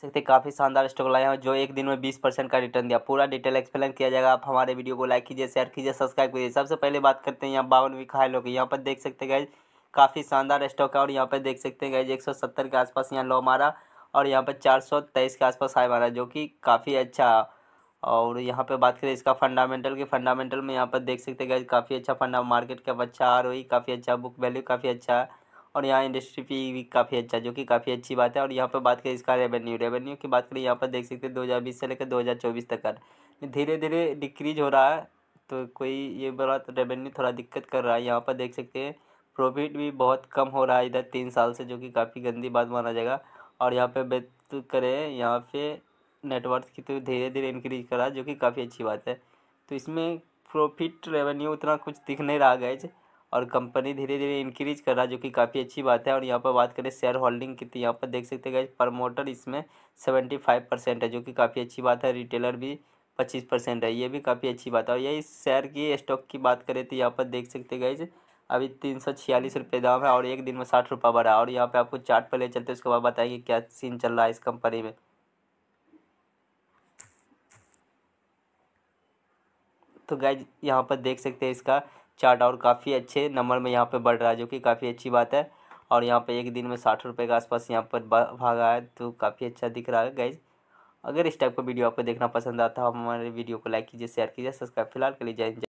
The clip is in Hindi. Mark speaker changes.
Speaker 1: सकते काफ़ी शानदार स्टॉक लाए हैं जो एक दिन में बीस परसेंट का रिटर्न दिया पूरा डिटेल एक्सप्लेन किया जाएगा आप हमारे वीडियो को लाइक कीजिए शेयर कीजिए सब्सक्राइब कीजिए सबसे पहले बात करते हैं यहाँ बावन वी खाए लोग यहाँ पर देख सकते गए काफ़ी शानदार स्टॉक है और यहाँ पर देख सकते हैं गए एक के आसपास यहाँ लो मारा और यहाँ पर चार के आसपास हाई मारा जो कि काफ़ी अच्छा और यहाँ पे बात करें इसका फंडामेंटल के फंडामेंटल में यहाँ पर देख सकते हैं गए काफ़ी अच्छा फंडा मार्केट का अच्छा आर e, काफ़ी अच्छा बुक वैल्यू काफ़ी अच्छा है और यहाँ इंडस्ट्री फी भी काफ़ी अच्छा जो कि काफ़ी अच्छी बात है और यहाँ पर बात करें इसका रेवेन्यू रेवेन्यू की बात करें यहाँ पर देख सकते हैं 2020 से लेकर 2024 तक का धीरे धीरे डिक्रीज हो रहा है तो कोई ये बड़ा रेवेन्यू थोड़ा दिक्कत कर रहा है यहाँ पर देख सकते हैं प्रॉफिट भी बहुत कम हो रहा है इधर तीन साल से जो कि काफ़ी गंदी बात माना जाएगा और यहाँ पर बेत करें यहाँ पर नेटवर्क की तो धीरे धीरे इंक्रीज करा जो कि काफ़ी अच्छी बात है तो इसमें प्रॉफिट रेवेन्यू उतना कुछ दिख नहीं रहा है और कंपनी धीरे धीरे इंक्रीज कर रहा है जो कि काफ़ी अच्छी बात है और यहाँ पर बात करें शेयर होल्डिंग की तो यहाँ पर देख सकते हैं प्रमोटर इसमें सेवेंटी फाइव परसेंट है जो कि काफ़ी अच्छी बात है रिटेलर भी पच्चीस परसेंट है ये भी काफ़ी अच्छी बात है और यही शेयर की स्टॉक की बात करें तो यहाँ पर देख सकते गए अभी तीन सौ छियालीस रुपये दाम है और एक दिन में साठ रुपये बढ़ा और यहाँ पर आपको चार्ट पर ले चलते उसके बाद बताएंगे क्या सीन चल रहा है इस कंपनी में तो गाइज यहाँ पर देख सकते हैं इसका चार्ट और काफ़ी अच्छे नंबर में यहाँ पर बढ़ रहा है जो कि काफ़ी अच्छी बात है और यहाँ पे एक दिन में साठ रुपये के आसपास यहाँ पर भागा है तो काफ़ी अच्छा दिख रहा है गाइज अगर इस टाइप का वीडियो आपको देखना पसंद आता हो हमारे वीडियो को लाइक कीजिए शेयर कीजिए सब्सक्राइब फिलहाल के लिए जय